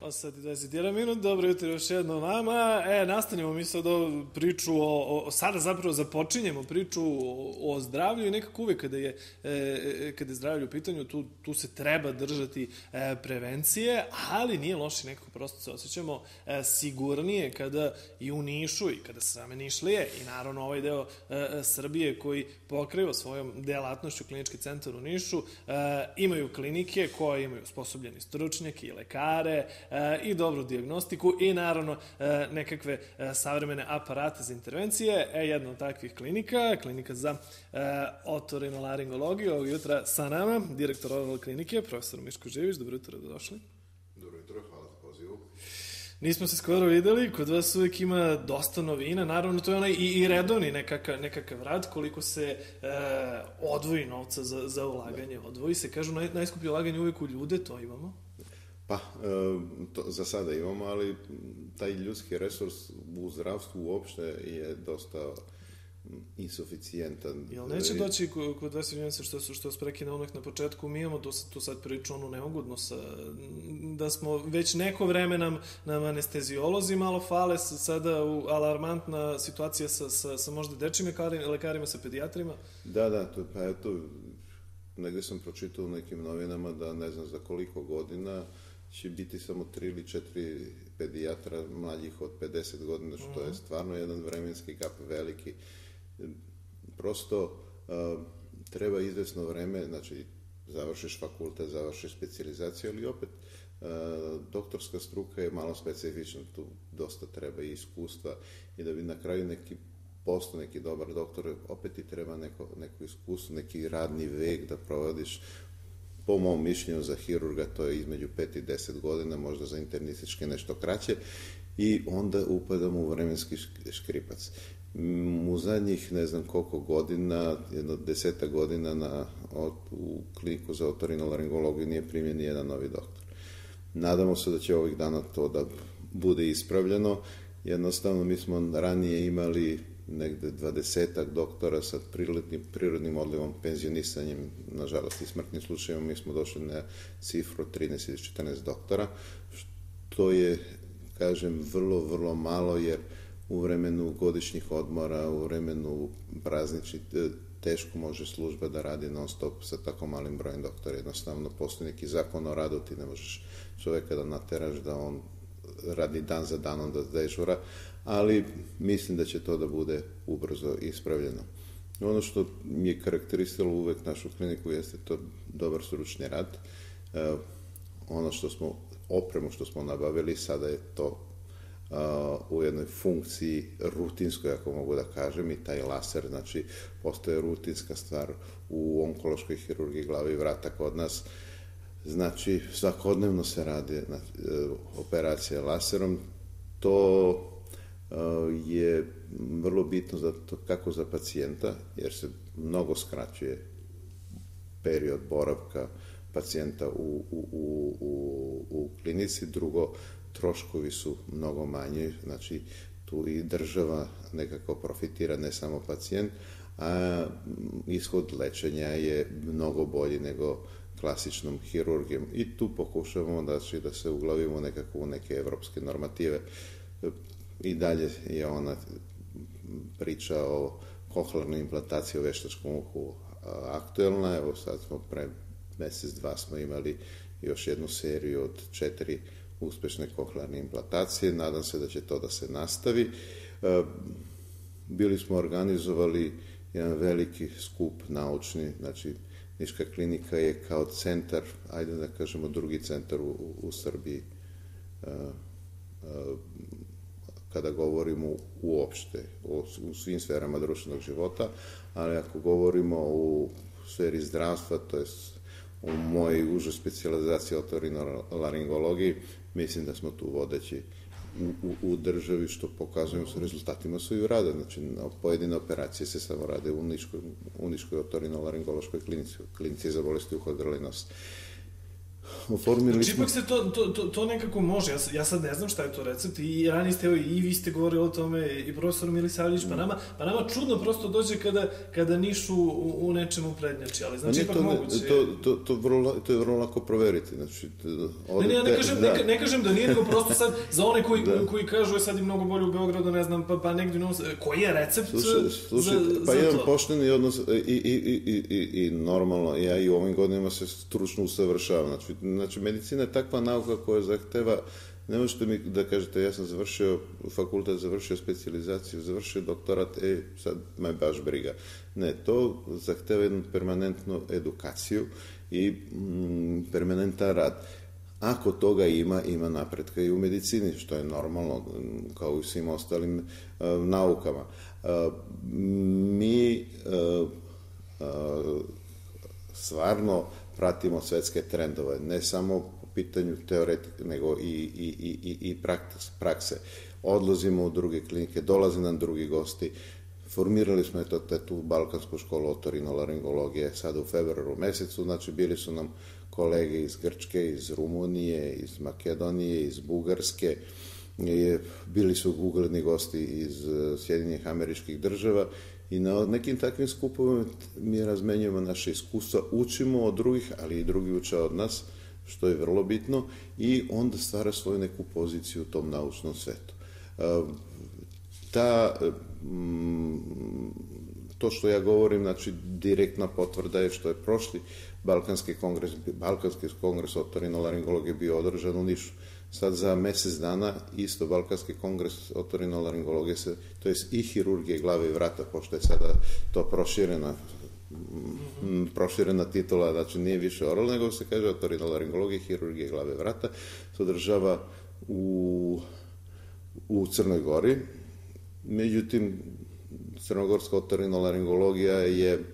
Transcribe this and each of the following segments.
Pa sad i 21 minut, dobro jutro još jedno nama. E, nastavljamo mi sad ovu priču o, o, sada zapravo započinjemo priču o, o zdravlju i nekako uvek kada je, e, e, kada je zdravlje u pitanju, tu, tu se treba držati e, prevencije, ali nije loše nekako prosto se osjećamo e, sigurnije kada i u Nišu i kada se same Nišlije i naravno ovaj deo e, e, Srbije koji pokriva svojom delatnošću klinički centar u Nišu, e, imaju klinike koje imaju sposobljeni stručnjake i lekare, E, i dobru diagnostiku i naravno e, nekakve e, savremene aparate za intervencije. E, jedna od takvih klinika, klinika za otorinolaringologiju, ovog jutra sa nama, direktor oral klinike, profesor Miško Živić. Dobro jutro, došli. Dobro jutro, hvala za pozivu. Nismo se skoro videli, kod vas uvek ima dosta novina, naravno to je onaj i, i redovni nekakav, nekakav rad, koliko se e, odvoji novca za, za ulaganje, odvoji se, kažu naj, najskuplje ulaganje uvek u ljude, to imamo. Pa, ehm, to za sada imamo, ali taj ljudski resurs u zdravstvu uopšte je dosta insuficijentan. Jel neće doći kod vas se što što što sprekina onak na početku, mi imamo tu, tu sad priču onu neugodnu sa, da smo već neko vreme nam, nam anestezijolozi malo fale, sada u alarmantna situacija sa, sa, sa možda dečim lekarima, lekarima, sa pedijatrima. Da, da, to, pa eto, negde sam pročitao u nekim novinama da ne znam za koliko godina će biti samo tri ili četiri pedijatra mlađih od 50 godina, što je mhm. stvarno jedan vremenski gap veliki. Prosto uh, treba izvesno vreme, znači završiš fakultet, završiš specializaciju, ali opet uh, doktorska struka je malo specifična, tu dosta treba i iskustva i da bi na kraju neki posto, neki dobar doktor, opet ti treba neko, neko iskustvo, neki radni vek da provodiš po mom mišljenju za hirurga to je između 5 i 10 godina, možda za internističke nešto kraće i onda upadamo u vremenski škripac. U zadnjih ne znam koliko godina, jedno deseta godina na, od, u kliniku za otorinolaringologiju nije primjen ni jedan novi doktor. Nadamo se da će ovih dana to da bude ispravljeno. Jednostavno mi smo ranije imali negde dvadesetak doktora sa prirodnim, prirodnim odlivom, penzionisanjem, nažalost i smrtnim slučajima, mi smo došli na cifru 13 ili 14 doktora, što je, kažem, vrlo, vrlo malo, jer u vremenu godišnjih odmora, u vremenu praznični, e, teško može služba da radi non stop sa tako malim brojem doktora. Jednostavno, postoji neki zakon o radu, ti ne možeš čoveka da nateraš da on radi dan za danom da, da dežura, ali mislim da će to da bude ubrzo ispravljeno. Ono što je karakteristilo uvek našu kliniku jeste to dobar stručni rad. E, ono što smo, opremu što smo nabavili, sada je to e, u jednoj funkciji rutinskoj, ako mogu da kažem, i taj laser, znači, postoje rutinska stvar u onkološkoj hirurgiji glave i vrata kod nas. Znači, svakodnevno se radi e, operacija operacije laserom. To Eh, je vrlo bitno za to, kako za pacijenta, jer se mnogo skraćuje period boravka pacijenta u, u, u, u, u klinici. Drugo, troškovi su mnogo manji, znači tu i država nekako profitira, ne samo pacijent, a ishod lečenja je mnogo bolji nego klasičnom hirurgijom. I tu pokušavamo znači, da se uglavimo nekako u neke evropske normative i dalje je ona priča o kohlarnoj implantaciji u veštačkom uhu aktuelna. Evo sad smo pre mesec, dva smo imali još jednu seriju od četiri uspešne kohlarne implantacije. Nadam se da će to da se nastavi. E, bili smo organizovali jedan veliki skup naučni, znači Niška klinika je kao centar, ajde da kažemo drugi centar u, u Srbiji kada govorimo uopšte o svim sferama društvenog života, ali ako govorimo u sferi zdravstva, to je u mojoj užoj specializaciji otorinolaringologiji, mislim da smo tu vodeći u, u, u državi, što pokazujemo sa rezultatima svoju rada. Znači, pojedine operacije se samo rade u Niškoj, u Niškoj otorinolaringološkoj klinici, klinici za bolesti uha grlinosti. Oformili znači, smo... ipak se to, to, to, to nekako može, ja, ja sad ne znam šta je to recept i rani ste, evo, i vi ste govorili o tome i profesor Milisavljević, pa mm. nama, pa nama čudno prosto dođe kada, kada Niš u, u nečemu prednjači, ali znači pa ipak to, moguće. To, to, to, vrlo, to je vrlo lako proveriti, znači... Ovde, da, ne, ne, ja ne, kažem, da. ne, ne kažem da nije, nego prosto sad za one koji, da. koji kažu e, je sad i mnogo bolje u Beogradu, ne znam, pa, pa negdje, no, e, koji je recept slušaj, slušaj, za, pa za jedan pošteni odnos i, i, i, i, i, i normalno, ja i u ovim godinama se stručno usavršavam, znači Znači, medicina je takva nauka koja zahteva ne možete mi da kažete, ja sam završio fakultet, završio specializaciju, završio doktorat, e, sad me baš briga. Ne, to zahteva jednu permanentnu edukaciju i mm, permanentan rad. Ako toga ima, ima napretka i u medicini, što je normalno, mm, kao i svim ostalim e, naukama. E, mi e, e, stvarno pratimo svetske trendove, ne samo po pitanju teoretike, nego i, i, i, i i prakse. Odlazimo u druge klinike, dolaze nam drugi gosti, formirali smo eto te tu Balkansku školu otorinolaringologije sada u februaru mesecu, znači bili su nam kolege iz Grčke, iz Rumunije, iz Makedonije, iz Bugarske, bili su ugledni gosti iz eh, Sjedinjenih američkih država i na nekim takvim skupovima mi razmenjujemo naše iskustva, učimo od drugih, ali i drugi uče od nas, što je vrlo bitno, i onda stvara svoju neku poziciju u tom naučnom svetu. E, ta, mm, to što ja govorim, znači direktna potvrda je što je prošli Balkanski kongres, Balkanski kongres otorinolaringologije bio održan u Nišu sad za mesec dana isto Balkanski kongres otorinolaringologije, to jest i hirurgije glave i vrata, pošto je sada to proširena m, proširena titula, znači nije više oral, nego se kaže otorinolaringologija, hirurgija glave i vrata, se održava u, u Crnoj Gori. Međutim, crnogorska otorinolaringologija je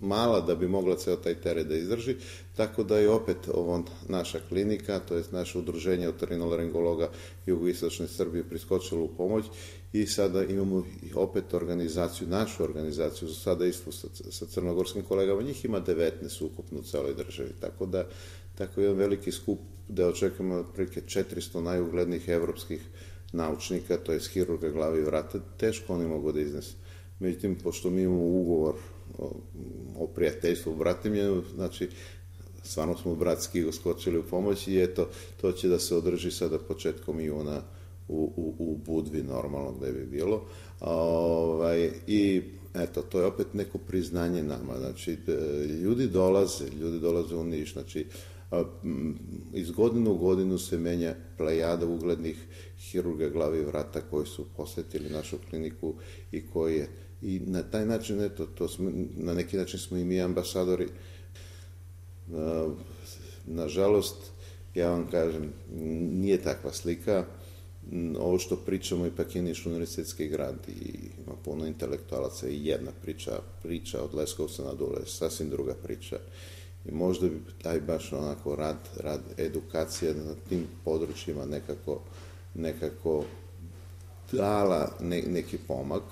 mala da bi mogla ceo taj teret da izdrži, tako da je opet ovo naša klinika, to je naše udruženje otorinolaringologa jugoistočne Srbije priskočilo u pomoć i sada imamo opet organizaciju, našu organizaciju, za sada istu sa, sa crnogorskim kolegama, njih ima 19 ukupno u celoj državi, tako da tako je veliki skup da očekujemo otprilike 400 najuglednijih evropskih naučnika, to je hirurga glave i vrata, teško oni mogu da iznesu. Međutim, pošto mi imamo ugovor o, o prijateljstvu, je, znači, stvarno smo bratski uskočili u pomoć i eto, to će da se održi sada početkom juna u, u, u Budvi, normalno gde bi bilo. A, ovaj, I eto, to je opet neko priznanje nama, znači, e, ljudi dolaze, ljudi dolaze u Niš, znači, iz godinu u godinu se menja plejada uglednih hirurga glavi i vrata koji su posetili našu kliniku i koji je i na taj način, eto, to smo, na neki način smo i mi ambasadori. Nažalost, ja vam kažem, nije takva slika. Ovo što pričamo ipak je Niš univerzitetski grad i ima puno intelektualaca i jedna priča, priča od Leskovca na dole, sasvim druga priča. I možda bi taj baš onako rad, rad edukacije na tim područjima nekako, nekako dala ne, neki pomak,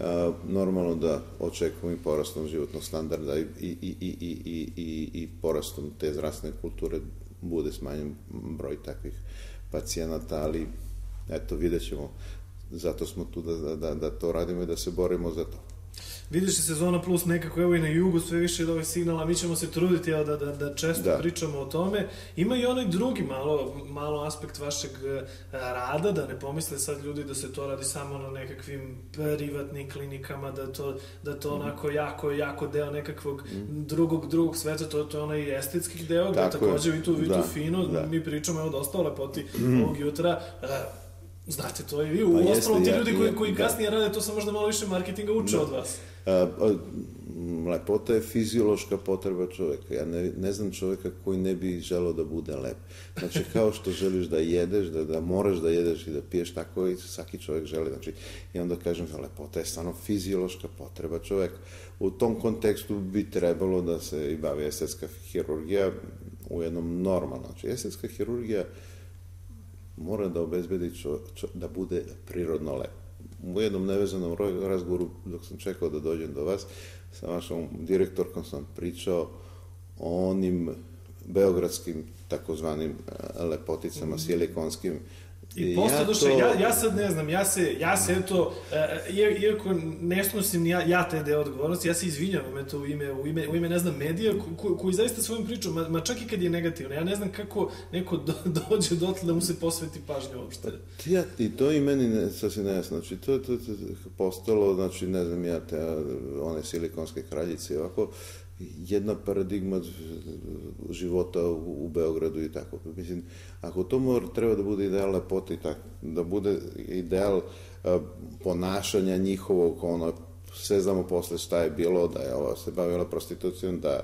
E, normalno da očekujemo i porastom životnog standarda i, i, i, i, i, i, i porastom te zrastne kulture bude smanjen broj takvih pacijenata, ali eto, vidjet ćemo. Zato smo tu da, da, da, da to radimo i da se borimo za to vidiš sezona plus nekako evo i na jugu sve više od ovih signala, mi ćemo se truditi evo, da, da, da često da. pričamo o tome. Ima i onaj drugi malo, malo aspekt vašeg e, rada, da ne pomisle sad ljudi da se to radi samo na nekakvim privatnim klinikama, da to, da to mm. onako jako, jako deo nekakvog mm. drugog, drugog sveta, to, to je onaj estetski deo, Tako da takođe vi tu, vi tu da, fino, da. mi pričamo evo dosta o lepoti mm. ovog jutra, e, Znate to i vi, pa u osnovu ti ljudi koji, koji da. kasnije da. rade, to sam možda malo više marketinga učio da. od vas lepota je fiziološka potreba čoveka. Ja ne, ne znam čoveka koji ne bi želao da bude lep. Znači, kao što želiš da jedeš, da, da moraš da jedeš i da piješ, tako i svaki čovek želi. Znači, i onda kažem, da lepota je stvarno fiziološka potreba čoveka. U tom kontekstu bi trebalo da se i bavi estetska hirurgija u jednom normalnom. Znači, estetska hirurgija mora da obezbedi čo, čo, da bude prirodno lepo u jednom nevezanom razgovoru dok sam čekao da dođem do vas, sa vašom direktorkom sam pričao o onim beogradskim takozvanim e, lepoticama, mm -hmm. silikonskim I posle ja duše, to... ja, ja sad ne znam, ja se, ja se eto, uh, iako ne snosim ja, ja te deo odgovornosti, ja se izvinjavam eto u ime, u ime, u ime ne znam, medija ko, ko, koji zaista svojim pričom, ma, ma čak i kad je negativno, ja ne znam kako neko do, dođe dotle da mu se posveti pažnje uopšte. Pa, ja, I to i meni ne, sasvim nejasno, znači to je postalo, znači ne znam ja, te, one silikonske kraljice i ovako, jedna paradigma života u, u Beogradu i tako. Mislim, ako to mora, treba da bude ideal lepote i tako, da bude ideal a, e, ponašanja njihovog, ono, sve znamo posle šta je bilo, da je ova se bavila prostitucijom, da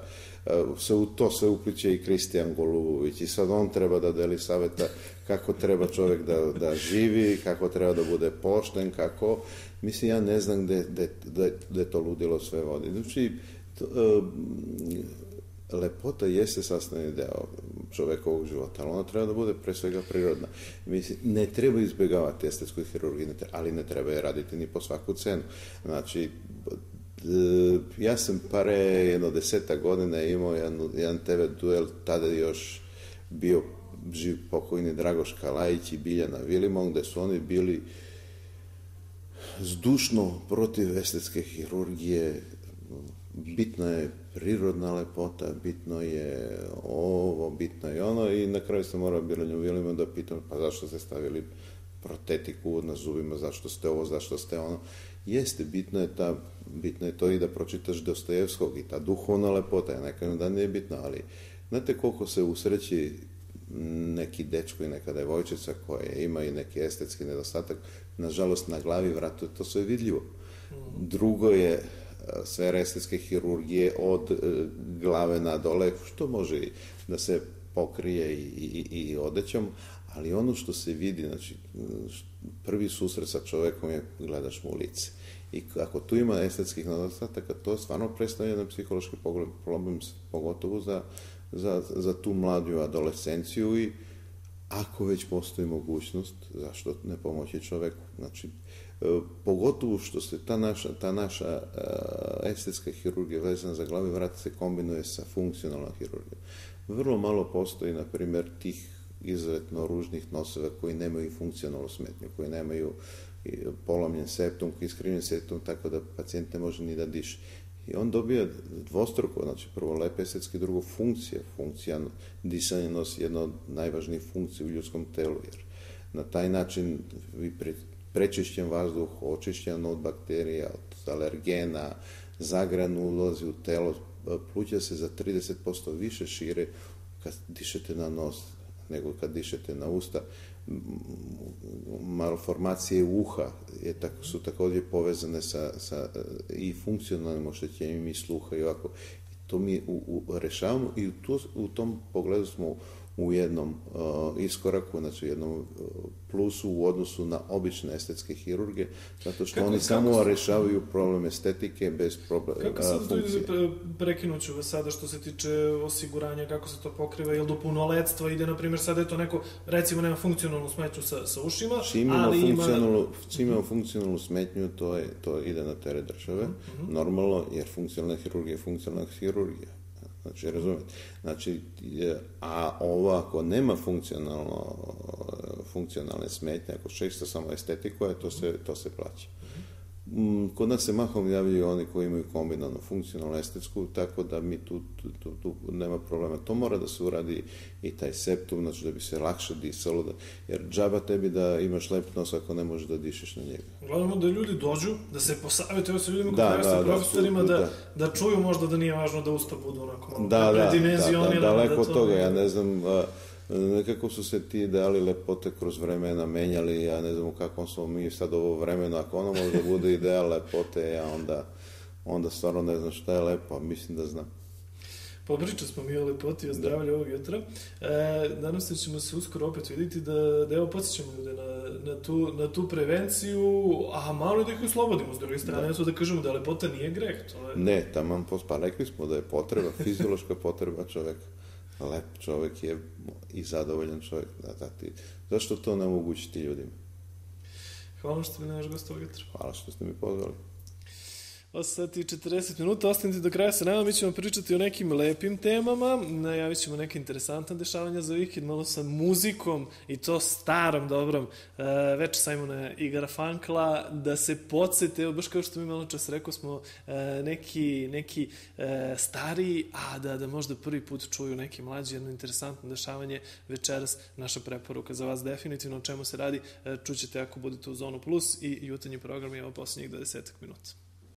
e, se u to sve upliče i Kristijan Golubović i sad on treba da deli saveta kako treba čovek da, da živi, kako treba da bude pošten, kako, mislim, ja ne znam gde, gde, gde, gde to ludilo sve vodi. Znači, To, e, lepota jeste sastavni deo čovekovog života, ali ona treba da bude pre svega prirodna. Mislim, ne treba izbjegavati estetsku hirurgiju, ali ne treba je raditi ni po svaku cenu. Znači, e, ja sam pare jedno deseta godina imao jedan, jedan TV duel, tada još bio živ pokojni Dragoš Kalajić i Biljana Vilimon, gde su oni bili zdušno protiv estetske hirurgije bitna je prirodna lepota, bitno je ovo, bitno je ono i na kraju sam morao Biranju Vilima da pitam pa zašto ste stavili protetiku na zubima, zašto ste ovo, zašto ste ono. Jeste, bitno je, ta, bitno je to i da pročitaš Dostojevskog i ta duhovna lepota, ja ne kažem da nije bitna, ali znate koliko se usreći neki dečko i neka devojčica koja ima i neki estetski nedostatak, nažalost na glavi vratu, to sve vidljivo. Mm. Drugo je, sve estetske hirurgije od e, glave na dole, što može da se pokrije i, i, i odećom, ali ono što se vidi, znači, prvi susret sa čovekom je gledaš mu u lice. I ako tu ima estetskih nedostataka, to stvarno predstavlja jedan psihološki problem, pogotovo za, za, za tu mlađu adolescenciju i ako već postoji mogućnost, zašto ne pomoći čoveku? Znači, E, pogotovo što se ta naša, ta naša e, estetska hirurgija vezana za glavi vrat se kombinuje sa funkcionalnom hirurgijom. Vrlo malo postoji, na primjer, tih izuzetno ružnih noseva koji nemaju funkcionalnu smetnju, koji nemaju e, polomljen septum, koji iskrivljen septum, tako da pacijent ne može ni da diše. I on dobija dvostruko, znači prvo lepe estetske, drugo funkcije, Funkcija disanja nosi jedna od najvažnijih funkcija u ljudskom telu, jer na taj način vi prečišćen vazduh, očišćen od bakterija, od alergena, zagranu ulozi u telo, pluća se za 30% više šire kad dišete na nos nego kad dišete na usta. Malformacije uha je, tako, su takođe povezane sa, sa i funkcionalnim oštećenjima i sluha i ovako. To mi u, u, rešavamo i u, tu, u tom pogledu smo u jednom uh, iskoraku, znači u jednom uh, plusu u odnosu na obične estetske hirurge, zato što kako, oni kako samo sam... rešavaju problem estetike bez problema Kako uh, sad pre, prekinuću vas sada što se tiče osiguranja, kako se to pokriva, jel do punoletstva ide, na primjer, sada je to neko, recimo, nema funkcionalnu smetnju sa, sa ušima, čim ali funkcionalnu, mhm. ima... Čim imamo funkcionalnu smetnju, to, je, to ide na tere države, mm -hmm. normalno, jer funkcionalna hirurgija je funkcionalna hirurgija Znači, razumete? Znači, a ovo ako nema funkcionalno, funkcionalne smetnje, ako često samo estetiku je, to se, to se plaća. Mm, kod nas se mahom javljaju oni koji imaju kombinalnu funkcionalnu estetsku, tako da mi tu, tu, tu nema problema. To mora da se uradi i taj septum, znači da bi se lakše disalo, da, jer džaba tebi da imaš lep nos ako ne možeš da dišeš na njega. Gledamo da ljudi dođu, da se ovo se ljudima da, koji da, sa da, profesorima, da, da, da, čuju možda da nije važno da usta budu onako malo da, da, da, da, da, da, daleko da, da, da, da, da, da, da, da, da, da, da, da, da, da, da, da, E, nekako su se ti ideali lepote kroz vremena menjali, ja ne znam u kakvom smo mi sad ovo vremenu, ako ono da bude ideal lepote, ja onda, onda stvarno ne znam šta je lepo, mislim da znam. Pobričali smo mi o lepoti i o da. zdravlju da. ovog jutra. E, nadam se da ćemo se uskoro opet vidjeti da, da evo podsjećamo ljude na, na, tu, na tu prevenciju, a malo da ih oslobodimo s druge strane. Da. da kažemo da lepota nije greh. To je... Ne, tamo pa rekli smo da je potreba, fiziološka potreba čoveka lep čovek je i zadovoljan čovek. Da, da, ti. Zašto to ne omogućiti ljudima? Hvala što mi naš gost Hvala što ste mi pozvali. 8 sati i 40 minuta, ostanite do kraja sa nama, mi ćemo pričati o nekim lepim temama, najavit ćemo neke interesantne dešavanja za vikend, malo sa muzikom i to starom, dobrom, e, sa Simona Igara Fankla, da se podsete, evo, baš kao što mi malo čas rekao smo, e, neki, neki e, stari, a da, da možda prvi put čuju neki mlađi, jedno interesantno dešavanje večeras, naša preporuka za vas definitivno o čemu se radi, e, čućete ako budete u Zonu Plus i jutarnji program je ovo posljednjih 20 minuta.